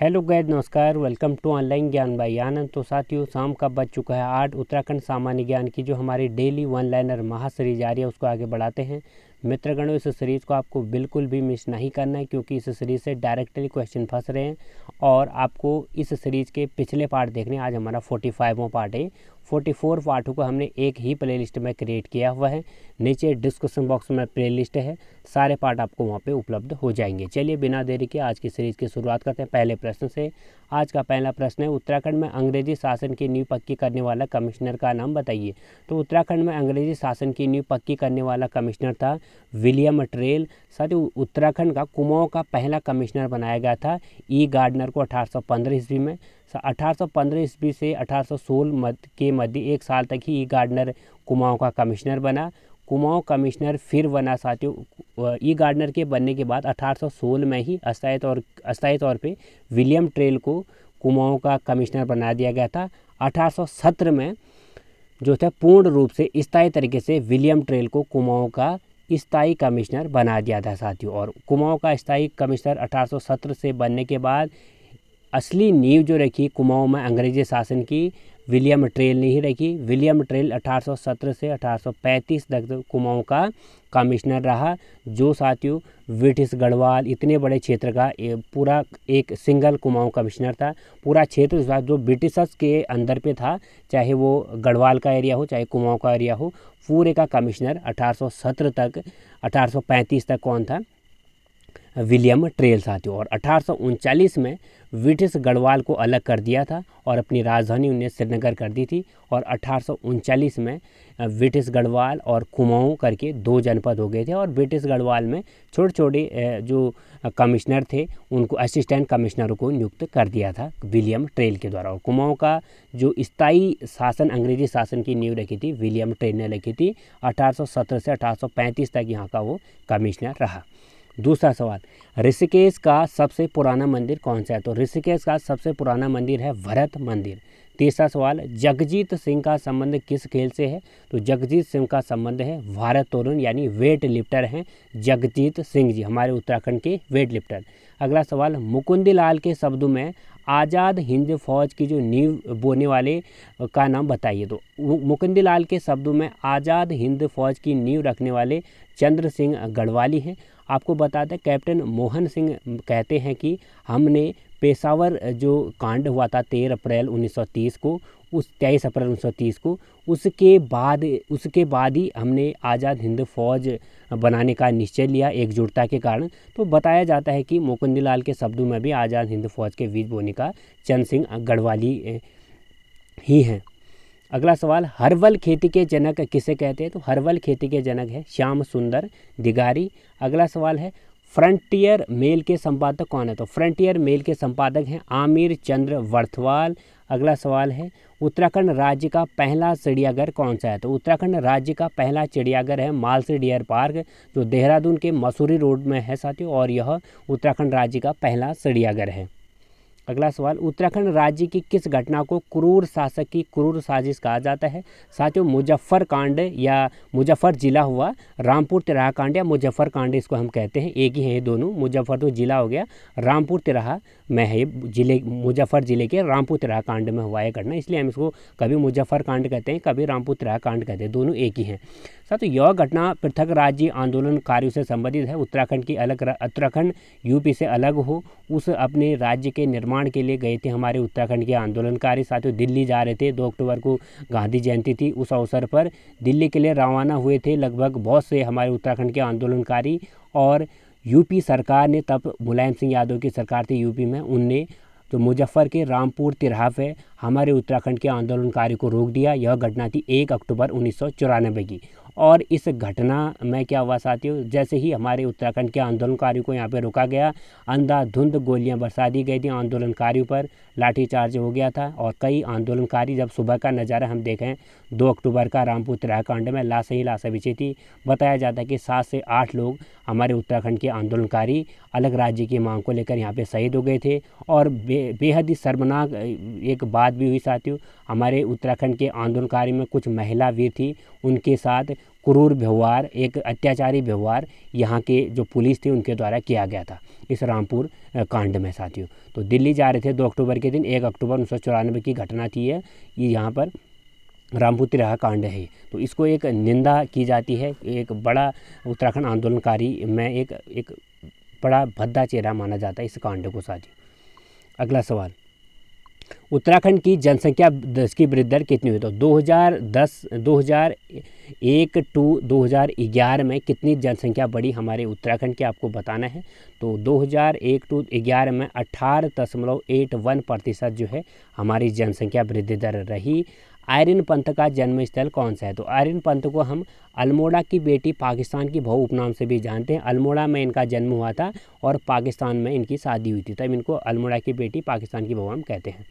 hello guys नमस्कार welcome to online Gyan भाई आनंद तो साथियों शाम का बज चुका है आठ उत्तराखंड सामान्य ज्ञान की जो हमारी डेली वन लाइनर महासीरीज आ रही है उसको आगे बढ़ाते हैं मित्रगणों इस सीरीज़ को आपको बिल्कुल भी मिस नहीं करना है क्योंकि इस सीरीज़ से डायरेक्टली क्वेश्चन फंस रहे हैं और आपको इस सीरीज़ के पिछले पार्ट देखने आज हमारा फोर्टी फाइवों पार्ट है फोर्टी फोर पार्टों को हमने एक ही प्लेलिस्ट में क्रिएट किया हुआ है नीचे डिस्क्रिप्शन बॉक्स में प्लेलिस्ट है सारे पार्ट आपको वहाँ पे उपलब्ध हो जाएंगे चलिए बिना देरी के आज की सीरीज़ की शुरुआत करते हैं पहले प्रश्न से आज का पहला प्रश्न है उत्तराखंड में अंग्रेजी शासन की नींव पक्की करने वाला कमिश्नर का नाम बताइए तो उत्तराखंड में अंग्रेजी शासन की नींव पक्की करने वाला कमिश्नर था विलियम ट्रेल साथ ही उत्तराखंड का कुमाऊँ का पहला कमिश्नर बनाया गया था ई गार्डनर को अठारह ईस्वी में अठारह ईस्वी से 1816 मद के मध्य एक साल तक ही ई गार्डनर कुमाऊँ का कमिश्नर बना कुमाऊँ कमिश्नर फिर बना साथियों ई गार्डनर के बनने के बाद 1816 में ही अस्थायी तौर अस्थायी तौर पे विलियम ट्रेल को कुमाऊँ का कमिश्नर बना दिया गया था 1817 में जो था पूर्ण रूप से स्थायी तरीके से विलियम ट्रेल को कुमाऊँ का स्थायी कमिश्नर बना दिया था साथियों और कुमाऊँ का स्थायी कमिश्नर 1817 से बनने के बाद असली नींव जो रखी कुमाऊँ में अंग्रेजी शासन की विलियम ट्रेल ने ही रखी विलियम ट्रेल 1817 से 1835 तक तो कुमाऊँ का कमिश्नर रहा जो साथियों ब्रिटिश गढ़वाल इतने बड़े क्षेत्र का पूरा एक सिंगल कुमाऊँ कमिश्नर था पूरा क्षेत्र जो ब्रिटिशर्स के अंदर पे था चाहे वो गढ़वाल का एरिया हो चाहे कुमाऊँ का एरिया हो पूरे का कमिश्नर अठारह तक अठारह तक कौन था विलियम ट्रेल साथियों और अठारह में ब्रिटिश गढ़वाल को अलग कर दिया था और अपनी राजधानी उन्हें श्रीनगर कर दी थी और अठारह में ब्रिटिश गढ़वाल और कुमाऊँ करके दो जनपद हो गए थे और ब्रिटिश गढ़वाल में छोटे छोटे जो कमिश्नर थे उनको असिस्टेंट कमिश्नरों को नियुक्त कर दिया था विलियम ट्रेल के द्वारा और कुमाऊँ का जो स्थायी शासन अंग्रेजी शासन की नींव रखी थी विलियम ट्रेल ने रखी थी अठारह से अठारह तक यहाँ का वो कमिश्नर रहा दूसरा सवाल ऋषिकेश का सबसे पुराना मंदिर कौन सा है तो ऋषिकेश का सबसे पुराना मंदिर है भरत मंदिर तीसरा सवाल जगजीत सिंह का संबंध किस खेल से है तो जगजीत सिंह का संबंध है तोरुण यानी वेट लिफ्टर हैं जगजीत सिंह जी हमारे उत्तराखंड के वेट लिफ्टर अगला सवाल मुकुंदी लाल के शब्दों में आज़ाद हिंद फौज की जो नींव बोने वाले का नाम बताइए तो मुकुंदी लाल के शब्दों में आज़ाद हिंद फौज की नींव रखने वाले चंद्र सिंह गढ़वाली हैं आपको बता दें कैप्टन मोहन सिंह कहते हैं कि हमने पेशावर जो कांड हुआ था तेरह अप्रैल 1930 को उस तेईस अप्रैल 1930 को उसके बाद उसके बाद ही हमने आज़ाद हिंद फौज बनाने का निश्चय लिया एकजुटता के कारण तो बताया जाता है कि मुकुंदीलाल के शब्दों में भी आज़ाद हिंद फौज के बीज बोने का चंद सिंह गढ़वाली ही हैं अगला सवाल हर्बल खेती के जनक किसे कहते हैं तो हर्बल खेती के जनक है श्याम सुंदर दिगारी अगला सवाल है फ्रंटियर मेल के संपादक कौन है तो फ्रंटियर मेल के संपादक हैं आमिर चंद्र वर्थवाल अगला सवाल है उत्तराखंड राज्य का पहला चिड़ियाघर कौन सा है तो उत्तराखंड राज्य का पहला चिड़ियाघर है मालसी डियर पार्क जो देहरादून के मसूरी रोड में है साथियों और यह उत्तराखंड राज्य का पहला चिड़ियाघर है अगला सवाल उत्तराखंड राज्य की किस घटना को क्रूर शासक की क्रूर साजिश कहा जाता है साथियों मुजफ्फर कांड या मुजफ्फर जिला हुआ रामपुर तिराहा कांड या मुजफ्फर कांड इसको हम कहते हैं एक ही है दोनों मुजफ्फर तो जिला हो गया रामपुर तिराहा में है जिले मुजफ्फर जिले के रामपुर तिराहा कांड में हुआ है घटना इसलिए हम इसको कभी मुजफ्फर कांड कहते हैं कभी रामपुर तिराहा कांड कहते हैं दोनों एक ही हैं साथियों यह घटना पृथक राज्य आंदोलनकारियों से संबंधित है उत्तराखंड की अलग उत्तराखंड यूपी से अलग हो उस अपने राज्य के निर्माण निर्माण के लिए गए थे हमारे उत्तराखंड के आंदोलनकारी साथियों दिल्ली जा रहे थे दो अक्टूबर को गांधी जयंती थी उस अवसर पर दिल्ली के लिए रवाना हुए थे लगभग बहुत से हमारे उत्तराखंड के आंदोलनकारी और यूपी सरकार ने तब मुलायम सिंह यादव की सरकार थी यूपी में उनने जो मुजफ्फर के रामपुर तिरहाफ है हमारे उत्तराखंड के आंदोलनकारी को रोक दिया यह घटना थी एक अक्टूबर उन्नीस की और इस घटना में क्या हुआ साथियों जैसे ही हमारे उत्तराखंड के आंदोलनकारियों को यहाँ पर रोका गया अंधाधुंध गोलियाँ बरसा दी गई थी आंदोलनकारियों पर लाठीचार्ज हो गया था और कई आंदोलनकारी जब सुबह का नज़ारा हम देखें दो अक्टूबर का रामपुर उत्तराखंड में लाश ही लाशें बिछी थी बताया जाता है कि सात से आठ लोग हमारे उत्तराखंड के आंदोलनकारी अलग राज्य की मांग को लेकर यहाँ पर शहीद हो गए थे और बे बेहद ही शर्मनाक एक बात भी हुई साथियों हमारे उत्तराखंड के आंदोलनकारी में कुछ महिला भी थी उनके साथ क्रूर व्यवहार एक अत्याचारी व्यवहार यहाँ के जो पुलिस थी उनके द्वारा किया गया था इस रामपुर कांड में साथियों तो दिल्ली जा रहे थे दो अक्टूबर के दिन एक अक्टूबर उन्नीस की घटना थी है ये यहाँ पर रामपुर तिराहा कांड है तो इसको एक निंदा की जाती है एक बड़ा उत्तराखंड आंदोलनकारी में एक एक बड़ा भद्दा चेहरा माना जाता है इस कांड को साथियों अगला सवाल उत्तराखंड की जनसंख्या दस की वृद्धि दर कितनी हुई तो 2010 2001 टू 2011 में कितनी जनसंख्या बढ़ी हमारे उत्तराखंड की आपको बताना है तो 2001 टू ग्यारह में अठारह दशमलव एट वन प्रतिशत जो है हमारी जनसंख्या वृद्धि दर रही आयरन पंत का जन्म स्थल कौन सा है तो आयरन पंत को हम अल्मोड़ा की बेटी पाकिस्तान की बहू उपनाम से भी जानते हैं अल्मोड़ा में इनका जन्म हुआ था और पाकिस्तान में इनकी शादी हुई थी तब इनको अल्मोड़ा की बेटी पाकिस्तान की बहू हम कहते हैं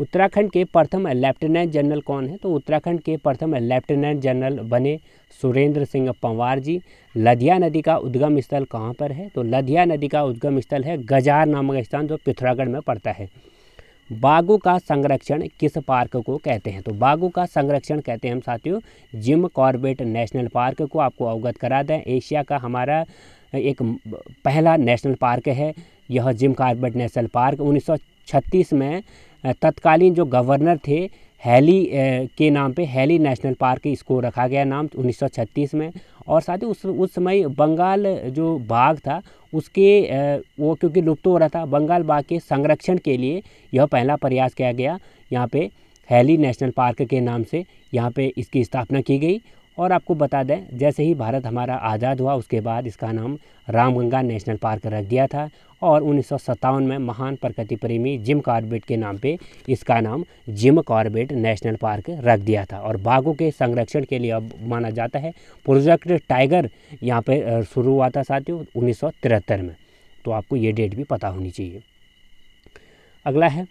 उत्तराखंड के प्रथम लेफ्टिनेंट जनरल कौन है तो उत्तराखंड के प्रथम लेफ्टिनेंट जनरल बने सुरेंद्र सिंह पंवार जी लधिया नदी का उद्गम स्थल कहाँ पर है तो लधिया नदी का उद्गम स्थल है गजार नामक स्थान जो पिथौरागढ़ में पड़ता है बाघों का संरक्षण किस पार्क को कहते हैं तो बाघों का संरक्षण कहते हैं हम साथियों जिम कॉर्बेट नेशनल पार्क को आपको अवगत करा दें एशिया का हमारा एक पहला नेशनल पार्क है यह जिम कॉर्बेट नेशनल पार्क उन्नीस में तत्कालीन जो गवर्नर थे हैली के नाम पे हैली नेशनल पार्क इसको रखा गया नाम 1936 में और साथ ही उस उस समय बंगाल जो बाघ था उसके वो क्योंकि लुप्त हो रहा था बंगाल बाघ के संरक्षण के लिए यह पहला प्रयास किया गया यहाँ पे हैली नेशनल पार्क के नाम से यहाँ पे इसकी स्थापना की गई और आपको बता दें जैसे ही भारत हमारा आज़ाद हुआ उसके बाद इसका नाम रामगंगा नेशनल पार्क रख दिया था और उन्नीस में महान प्रकृति प्रेमी जिम कॉर्बेट के नाम पे इसका नाम जिम कॉर्बेट नेशनल पार्क रख दिया था और बाघों के संरक्षण के लिए अब माना जाता है प्रोजेक्ट टाइगर यहाँ पर शुरू हुआ था साथियों उन्नीस में तो आपको ये डेट भी पता होनी चाहिए अगला है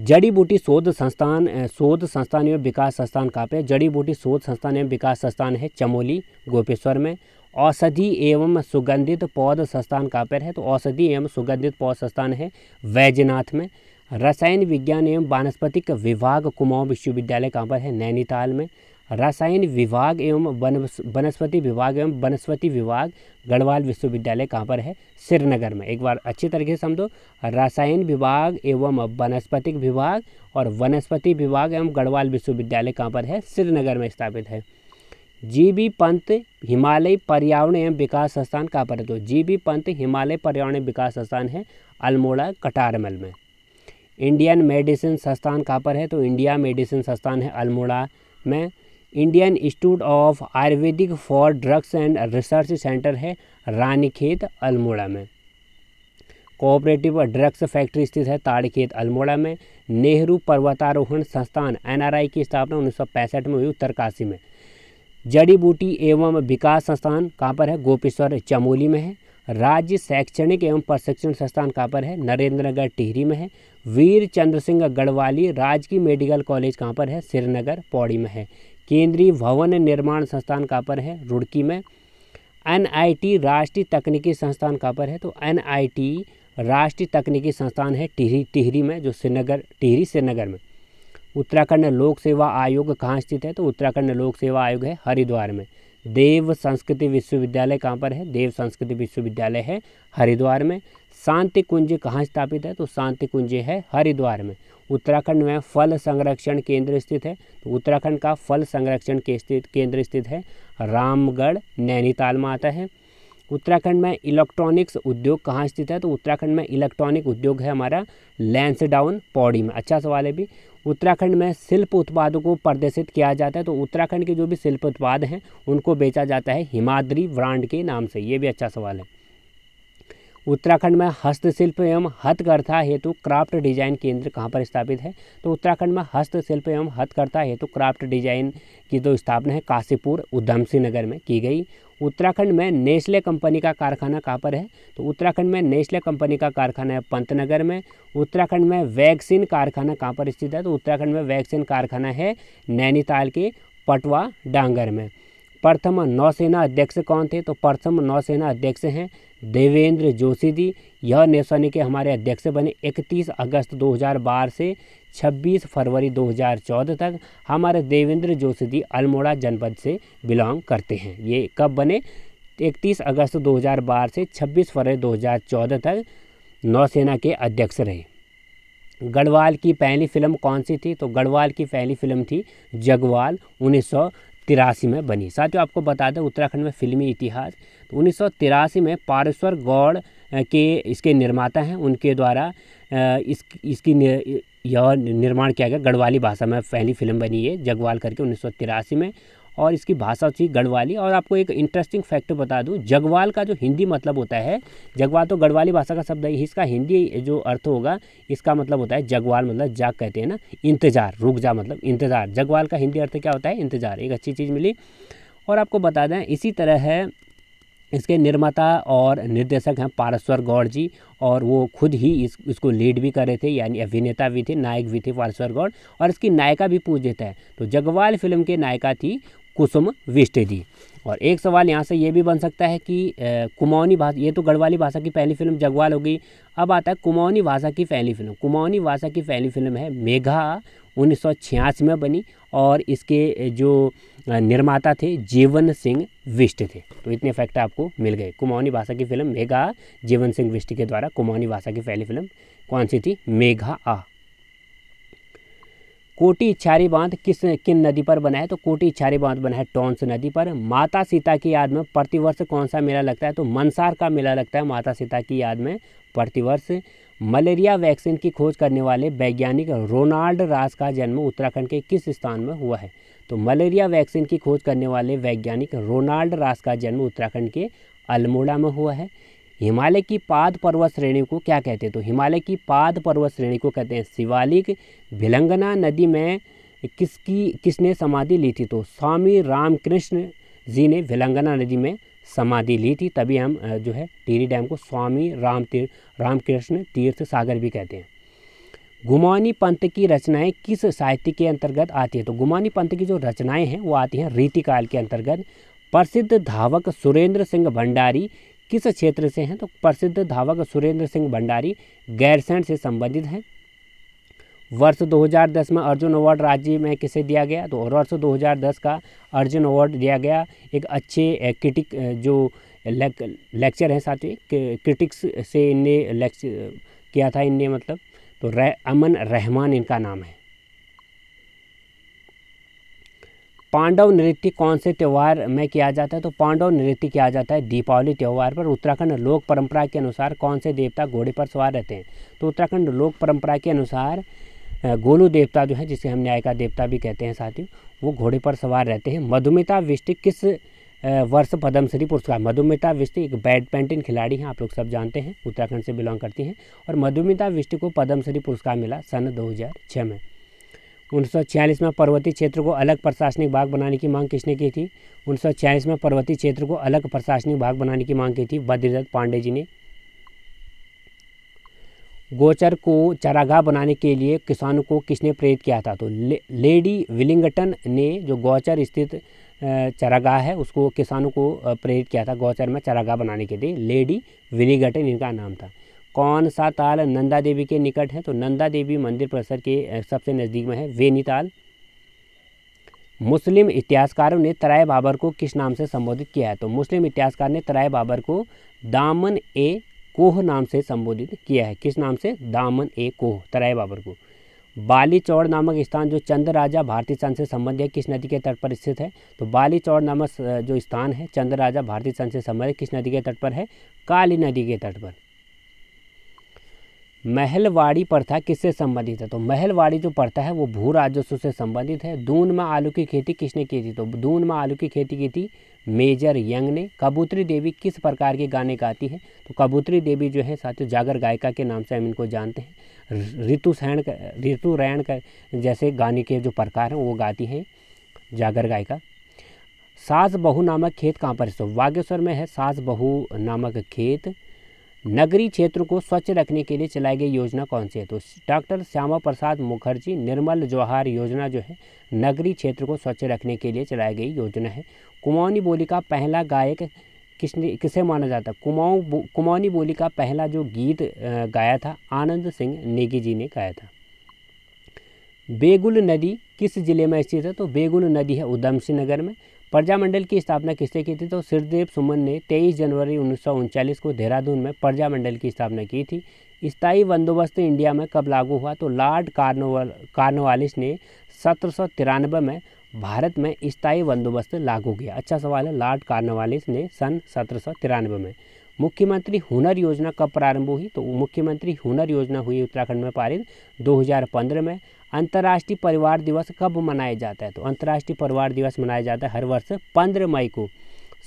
जड़ी बूटी शोध संस्थान शोध संस्थान एवं विकास संस्थान कहाँ पे जड़ी बूटी शोध संस्थान एवं विकास संस्थान है चमोली गोपेश्वर में औषधि एवं सुगंधित पौध संस्थान कहाँ पर है तो औषधि एवं सुगंधित पौध संस्थान है वैजनाथ में रसायन विज्ञान एवं वानस्पतिक विभाग कुमाऊं विश्वविद्यालय कहाँ पर है नैनीताल में रसायन विभाग एवं वनस्पति विभाग एवं वनस्पति विभाग गढ़वाल विश्वविद्यालय कहाँ पर है श्रीनगर में एक बार अच्छी तरीके से समझो रसायन विभाग एवं वनस्पति विभाग और वनस्पति विभाग एवं गढ़वाल विश्वविद्यालय कहाँ पर है श्रीनगर में स्थापित है जीबी पंत हिमालय पर्यावरण एवं विकास संस्थान कहाँ पर है तो बी पंत हिमालय पर्यावरण विकास संस्थान है अल्मोड़ा कटारमल में इंडियन मेडिसिन संस्थान कहाँ पर है तो इंडिया मेडिसिन संस्थान है अल्मोड़ा में Indian institute of Ayurvedic for drugs and research centre है रानीखेत अल्मोड़ा में कोऑपरेटिव ड्रग्स फैक्ट्री स्थित है ताड़खेत अल्मोड़ा में नेहरू पर्वतारोहण संस्थान एनआरआई की स्थापना उन्नीस में हुई उत्तरकाशी में जड़ी बूटी एवं विकास संस्थान कहाँ पर है गोपेश्वर चमोली में है राज्य शैक्षणिक एवं प्रशिक्षण संस्थान कहाँ पर है नरेंद्रनगर टिहरी में है वीर चंद्र सिंह गढ़वाली राजकीय मेडिकल कॉलेज कहाँ पर है श्रीनगर पौड़ी में है केंद्रीय भवन निर्माण संस्थान कहाँ पर है रुड़की में एनआईटी राष्ट्रीय तकनीकी संस्थान कहाँ पर है तो एनआईटी राष्ट्रीय तकनीकी संस्थान है टिहरी टिहरी में जो श्रीनगर टिहरी श्रीनगर में उत्तराखंड लोक सेवा आयोग कहाँ स्थित है तो उत्तराखंड लोक सेवा आयोग है हरिद्वार में देव संस्कृति विश्वविद्यालय कहाँ पर है देव संस्कृति विश्वविद्यालय है हरिद्वार में शांति कुंज कहाँ स्थापित है तो शांति कुंज है हरिद्वार में उत्तराखंड में फल संरक्षण केंद्र स्थित है तो उत्तराखंड का फल संरक्षण के स्थित केंद्र स्थित है रामगढ़ नैनीताल में आता है उत्तराखंड में इलेक्ट्रॉनिक्स उद्योग कहाँ स्थित है तो उत्तराखंड में इलेक्ट्रॉनिक उद्योग है हमारा लैंसडाउन पौड़ी में अच्छा सवाल है भी उत्तराखंड में शिल्प उत्पादों को प्रदर्शित किया जाता है तो उत्तराखंड के जो भी शिल्प उत्पाद हैं उनको बेचा जाता है हिमाद्री ब्रांड के नाम से ये भी अच्छा सवाल है उत्तराखंड में हस्तशिल्प एवं हथकर्था हेतु क्राफ्ट डिजाइन केंद्र कहाँ पर स्थापित है तो उत्तराखंड में हस्तशिल्प एवं हथकर्था हेतु क्राफ्ट डिजाइन की जो स्थापना है काशीपुर उधम सिंह नगर में की गई उत्तराखंड में नेस्ले कंपनी का कारखाना कहाँ पर है तो उत्तराखंड में नेस्ले कंपनी का कारखाना है पंतनगर में उत्तराखंड में वैक्सीन कारखाना कहाँ पर स्थित है तो उत्तराखंड में वैक्सीन कारखाना है नैनीताल के पटवा डांगर में प्रथम नौसेना अध्यक्ष कौन थे तो प्रथम नौसेना अध्यक्ष हैं देवेंद्र जोशी जी यह नेशन के हमारे अध्यक्ष बने 31 अगस्त 2012 से 26 फरवरी 2014 तक हमारे देवेंद्र जोशी जी अल्मोड़ा जनपद से बिलोंग करते हैं ये कब बने 31 अगस्त 2012 से 26 फरवरी 2014 तक नौसेना के अध्यक्ष रहे गढ़वाल की पहली फिल्म कौन सी थी तो गढ़वाल की पहली फिल्म थी जगवाल उन्नीस तिरासी में बनी साथियों आपको बता दें उत्तराखंड में फिल्मी इतिहास तो उन्नीस में पारेश्वर गौड़ के इसके निर्माता हैं उनके द्वारा इस इसकी यह निर्माण किया गया गढ़वाली भाषा में पहली फिल्म बनी है जगवाल करके उन्नीस में और इसकी भाषा थी गढ़वाली और आपको एक इंटरेस्टिंग फैक्ट बता दूँ जगवाल का जो हिंदी मतलब होता है जगवाल तो गढ़वाली भाषा का शब्द है इसका हिंदी जो अर्थ होगा इसका मतलब होता है जगवाल मतलब जाग कहते हैं ना इंतजार रुक जा मतलब इंतजार जगवाल का हिंदी अर्थ क्या होता है इंतजार एक अच्छी चीज़ मिली और आपको बता दें इसी तरह है इसके निर्माता और निर्देशक हैं पारस्वर गौड़ जी और वो खुद ही इस इसको लीड भी कर रहे थे यानी अभिनेता भी थे नायक भी थे पारस्वर गौड़ और इसकी नायिका भी पूजित है तो जगवाल फिल्म के नायिका थी कुसुम विष्टि और एक सवाल यहाँ से ये भी बन सकता है कि कुमाऊनी भाषा ये तो गढ़वाली भाषा की पहली फिल्म जगवाल हो गई अब आता है कुमाऊनी भाषा की पहली फिल्म कुमाऊनी भाषा की पहली फिल्म है मेघा उन्नीस में बनी और इसके जो निर्माता थे जीवन सिंह विष्ट थे तो इतने फैक्ट आपको मिल गए कुमाऊनी भाषा की फिल्म मेघा जीवन सिंह विष्ट के द्वारा कुमाऊनी भाषा की पहली फिल्म कौन सी थी मेघा आ कोटी छारी बांध किस किन नदी पर बना है तो कोटी छारी बांध बना है टोंस नदी पर माता सीता की याद में प्रतिवर्ष कौन सा मेला लगता है तो मनसार का मेला लगता है माता सीता की याद में प्रतिवर्ष मलेरिया वैक्सीन की खोज करने वाले वैज्ञानिक रोनाल्ड रास का जन्म उत्तराखंड के किस स्थान में हुआ है तो मलेरिया वैक्सीन की खोज करने वाले वैज्ञानिक रोनाल्ड रास का जन्म उत्तराखंड के अल्मोड़ा में हुआ है हिमालय की पाद पर्वत श्रेणी को क्या कहते हैं तो हिमालय की पाद पर्वत श्रेणी को कहते हैं शिवालिक भिलंगना नदी में किसकी किसने समाधि ली थी तो स्वामी रामकृष्ण जी ने भिलंगना नदी में समाधि ली थी तभी हम जो है टीरी डैम को स्वामी राम तीर्थ रामकृष्ण तीर्थ सागर भी कहते हैं गुमानी पंथ की रचनाएं किस साहित्य के अंतर्गत आती है तो गुमानी पंथ की जो रचनाएं हैं वो आती हैं रीतिकाल के अंतर्गत प्रसिद्ध धावक सुरेंद्र सिंह भंडारी किस क्षेत्र से हैं तो प्रसिद्ध धावक सुरेंद्र सिंह भंडारी गैरसैंड से संबंधित हैं वर्ष 2010 में अर्जुन अवार्ड राज्य में किसे दिया गया तो वर्ष 2010 का अर्जुन अवार्ड दिया गया एक अच्छे क्रिटिक जो लेक, लेक्चर हैं साथी क्रिटिक्स से इनने लेक्चर किया था इनने मतलब तो रह, अमन रहमान इनका नाम है पांडव नृत्य कौन से त्यौहार में किया जाता है तो पांडव नृत्य किया जाता है दीपावली त्यौहार पर उत्तराखंड लोक परंपरा के अनुसार कौन से देवता घोड़े पर सवार रहते हैं तो उत्तराखंड लोक परंपरा के अनुसार गोलू देवता जो है जिसे हम न्याय का देवता भी कहते हैं साथियों वो घोड़े पर सवार रहते हैं मधुमिता विष्टि किस वर्ष पद्मश्री पुरस्कार मधुमिता विष्टि एक बैडमिंटन खिलाड़ी हैं आप लोग सब जानते हैं उत्तराखंड से बिलोंग करती हैं और मधुमिता विष्टि को पद्मश्री पुरस्कार मिला सन दो में उन्नीस में पर्वतीय क्षेत्र को अलग प्रशासनिक भाग बनाने की मांग किसने की थी उन्नीस में पर्वतीय क्षेत्र को अलग प्रशासनिक भाग बनाने की मांग की थी बद्रीदत्त पांडे जी ने गोचर को चरागाह बनाने के लिए किसानों को किसने प्रेरित किया था तो ले, लेडी विलिंगटन ने जो गोचर स्थित चरागाह है उसको किसानों को प्रेरित किया था गौचर में चरागाह बनाने के लिए लेडी विलिंगटन इनका नाम था कौन सा ताल नंदा देवी के निकट है तो नंदा देवी मंदिर परिसर के सबसे नज़दीक में है वेनीताल मुस्लिम इतिहासकारों ने तराय बाबर को किस नाम से संबोधित किया है तो मुस्लिम इतिहासकार ने तराय बाबर को दामन ए कोह नाम से संबोधित किया है किस नाम से दामन ए कोह तराय बाबर को बाली चौड़ नामक स्थान जो चंद्र राजा भारतीय संघ से संबंधित है किस नदी के तट पर स्थित है तो बाली चौड़ नामक जो स्थान है चंद्र राजा भारतीय संघ से संबंधित किस नदी के तट पर है काली नदी के तट पर महलवाड़ी प्रथा किससे संबंधित है तो महलवाड़ी जो प्रथा है वो भू राजस्व से संबंधित है दून में आलू की खेती किसने की थी तो दून में आलू की खेती की थी मेजर यंग ने कबूतरी देवी किस प्रकार के गाने गाती है तो कबूतरी देवी जो है साथियों जागर गायिका के नाम से हम इनको जानते हैं ऋतु सैन ऋतु रैन जैसे गाने के जो प्रकार हैं वो गाती हैं जागर गायिका सास बहू नामक खेत कहाँ पर है तो बागेश्वर में है सास बहू नामक खेत नगरीय क्षेत्र को स्वच्छ रखने के लिए चलाई गई योजना कौन सी है तो डॉक्टर श्यामा प्रसाद मुखर्जी निर्मल जवाहर योजना जो है नगरीय क्षेत्र को स्वच्छ रखने के लिए चलाई गई योजना है कुमाऊनी बोली का पहला गायक किसने किसे माना जाता है बो, कुमाऊनी बोली का पहला जो गीत गाया था आनंद सिंह नेगी जी ने गाया था बेगुल नदी किस ज़िले में स्थित है तो बेगुल नदी है उधमसिंह नगर में प्रजामंडल की स्थापना किसने की थी तो सिरदेव सुमन ने 23 जनवरी उन्नीस को देहरादून में प्रजामंडल की स्थापना की थी स्थायी बंदोबस्त इंडिया में कब लागू हुआ तो लॉर्ड कार्नोवाल कार्नोवालिस ने सत्रह में भारत में स्थायी बंदोबस्त लागू किया अच्छा सवाल है लॉर्ड कार्नोवालिस ने सन सत्रह में मुख्यमंत्री हुनर योजना कब प्रारंभ हुई तो मुख्यमंत्री हुनर योजना हुई उत्तराखंड में पारित 2015 में अंतर्राष्ट्रीय परिवार दिवस कब मनाया जाता है तो अंतर्राष्ट्रीय परिवार दिवस मनाया जाता है हर वर्ष पंद्रह मई को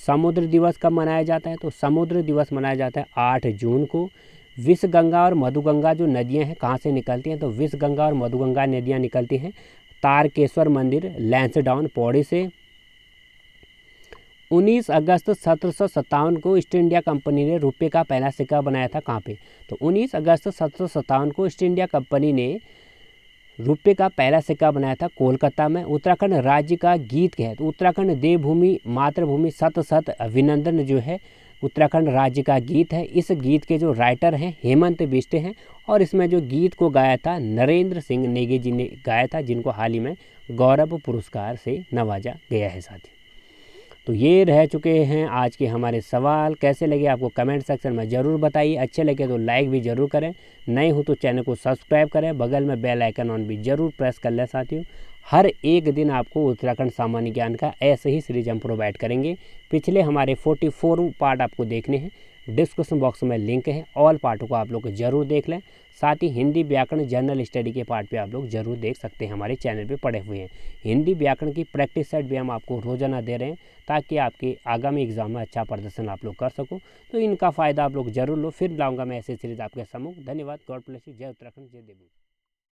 समुद्र दिवस कब मनाया जाता है तो समुद्र दिवस मनाया जाता है आठ जून को विश्व गंगा और मधुगंगा जो नदियाँ हैं कहाँ से निकलती हैं तो विश्व गंगा और मधुगंगा नदियाँ निकलती हैं तारकेश्वर मंदिर लैंसडाउन पौड़ी से 19 अगस्त सत्रह को ईस्ट इंडिया कंपनी ने रुपये का पहला सिक्का बनाया था कहाँ पे तो 19 अगस्त सत्रह को ईस्ट इंडिया कंपनी ने रुपये का पहला सिक्का बनाया था कोलकाता में उत्तराखंड राज्य का गीत कह तो उत्तराखंड देवभूमि मातृभूमि सत सत अभिनंदन जो है उत्तराखंड राज्य का गीत है इस गीत के जो राइटर हैं हेमंत बिष्ट हैं और इसमें जो गीत को गाया था नरेंद्र सिंह नेगी जी ने गाया था जिनको हाल ही में गौरव पुरस्कार से नवाजा गया है साथियों तो ये रह चुके हैं आज के हमारे सवाल कैसे लगे आपको कमेंट सेक्शन में ज़रूर बताइए अच्छे लगे तो लाइक भी ज़रूर करें नए हो तो चैनल को सब्सक्राइब करें बगल में बेल आइकन ऑन भी ज़रूर प्रेस कर लें साथियों हर एक दिन आपको उत्तराखंड सामान्य ज्ञान का ऐसे ही सीरीज हम प्रोवाइड करेंगे पिछले हमारे फोर्टी फोर पार्ट आपको देखने हैं डिस्क्रिप्शन बॉक्स में लिंक है ऑल पार्टों को आप लोग जरूर देख लें साथ ही हिंदी व्याकरण जनरल स्टडी के पार्ट भी आप लोग जरूर देख सकते हैं हमारे चैनल पे पढ़े हुए हैं हिंदी व्याकरण की प्रैक्टिस सेट भी हम आपको रोजाना दे रहे हैं ताकि आपके आगामी एग्जाम में अच्छा प्रदर्शन आप लोग कर सको तो इनका फ़ायदा आप लोग जरूर लो फिर लाऊंगा मैं ऐसे सीरीज आपके सम्मुख धन्यवाद गॉड प्लेस यू जय उत्तराखंड जय देवी